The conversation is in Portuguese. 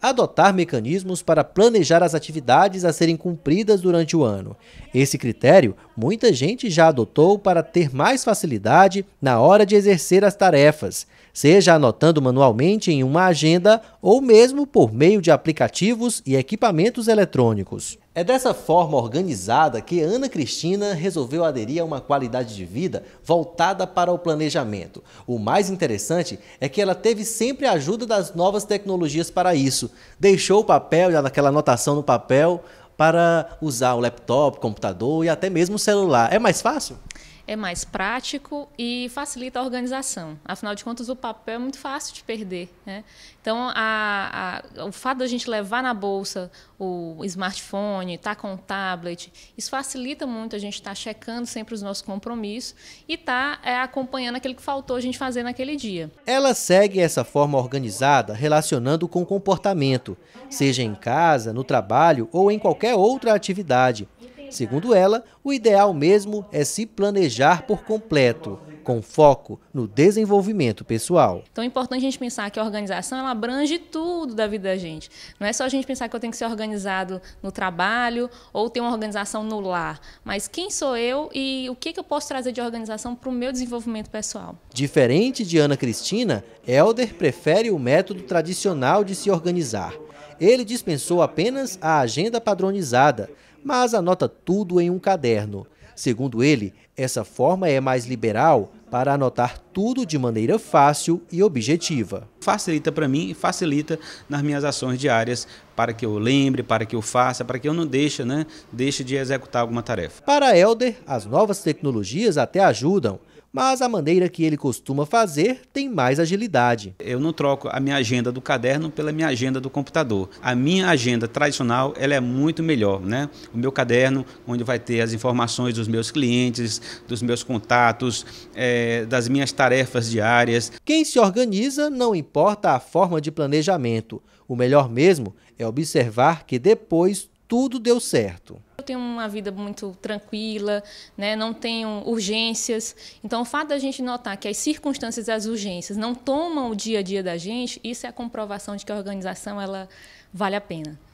adotar mecanismos para planejar as atividades a serem cumpridas durante o ano, esse critério muita gente já adotou para ter mais facilidade na hora de exercer as tarefas, seja anotando manualmente em uma agenda ou mesmo por meio de aplicativos e equipamentos eletrônicos. É dessa forma organizada que Ana Cristina resolveu aderir a uma qualidade de vida voltada para o planejamento. O mais interessante é que ela teve sempre a ajuda das novas tecnologias para isso. Deixou o papel, aquela anotação no papel, para usar o laptop, computador e até mesmo o celular. É mais fácil? é mais prático e facilita a organização. Afinal de contas, o papel é muito fácil de perder. Né? Então, a, a, o fato da gente levar na bolsa o smartphone, estar tá com o tablet, isso facilita muito a gente estar tá checando sempre os nossos compromissos e estar tá, é, acompanhando aquilo que faltou a gente fazer naquele dia. Ela segue essa forma organizada relacionando com o comportamento, seja em casa, no trabalho ou em qualquer outra atividade. Segundo ela, o ideal mesmo é se planejar por completo, com foco no desenvolvimento pessoal. Então é importante a gente pensar que a organização ela abrange tudo da vida da gente. Não é só a gente pensar que eu tenho que ser organizado no trabalho ou ter uma organização no lar, mas quem sou eu e o que, que eu posso trazer de organização para o meu desenvolvimento pessoal. Diferente de Ana Cristina, Elder prefere o método tradicional de se organizar. Ele dispensou apenas a agenda padronizada mas anota tudo em um caderno. Segundo ele, essa forma é mais liberal para anotar tudo de maneira fácil e objetiva. Facilita para mim e facilita nas minhas ações diárias para que eu lembre, para que eu faça, para que eu não deixe, né, deixe de executar alguma tarefa. Para Elder, as novas tecnologias até ajudam, mas a maneira que ele costuma fazer tem mais agilidade. Eu não troco a minha agenda do caderno pela minha agenda do computador. A minha agenda tradicional ela é muito melhor, né? O meu caderno, onde vai ter as informações dos meus clientes, dos meus contatos, é, das minhas tarefas diárias. Quem se organiza não importa a forma de planejamento. O melhor mesmo é observar que depois tudo deu certo. Eu tenho uma vida muito tranquila, né? não tenho urgências. Então, o fato da gente notar que as circunstâncias e as urgências não tomam o dia a dia da gente, isso é a comprovação de que a organização ela vale a pena.